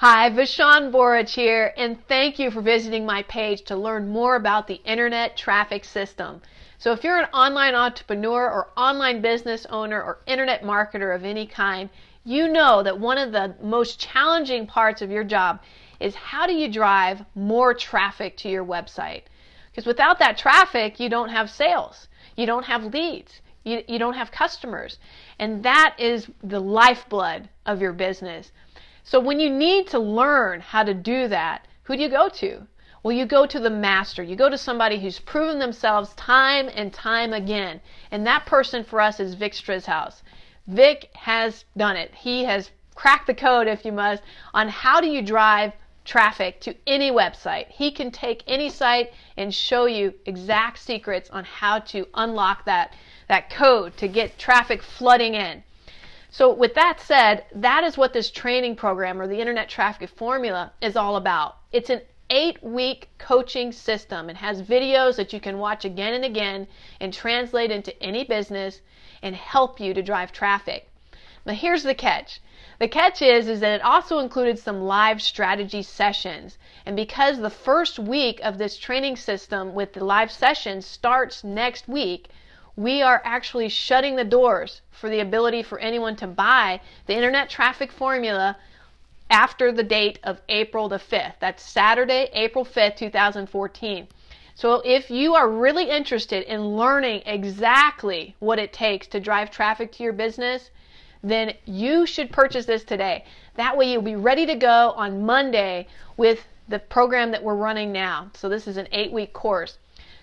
Hi, Vishan Borich here, and thank you for visiting my page to learn more about the Internet Traffic System. So, if you're an online entrepreneur or online business owner or internet marketer of any kind, you know that one of the most challenging parts of your job is how do you drive more traffic to your website? Because without that traffic, you don't have sales, you don't have leads, you, you don't have customers, and that is the lifeblood of your business. So when you need to learn how to do that, who do you go to? Well, you go to the master. You go to somebody who's proven themselves time and time again. And that person for us is Vic Strizhouse. Vic has done it. He has cracked the code, if you must, on how do you drive traffic to any website. He can take any site and show you exact secrets on how to unlock that, that code to get traffic flooding in. So, with that said, that is what this training program or the Internet Traffic Formula is all about. It's an eight week coaching system. It has videos that you can watch again and again and translate into any business and help you to drive traffic. Now, here's the catch. The catch is, is that it also included some live strategy sessions. And because the first week of this training system with the live sessions starts next week, we are actually shutting the doors for the ability for anyone to buy the internet traffic formula after the date of April the 5th. That's Saturday, April 5th, 2014. So if you are really interested in learning exactly what it takes to drive traffic to your business, then you should purchase this today. That way you'll be ready to go on Monday with the program that we're running now. So this is an 8-week course.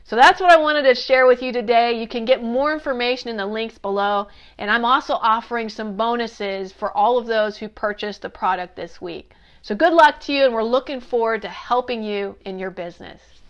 So that's what I wanted to share with you today. You can get more information in the links below. And I'm also offering some bonuses for all of those who purchase the product this week. So good luck to you, and we're looking forward to helping you in your business.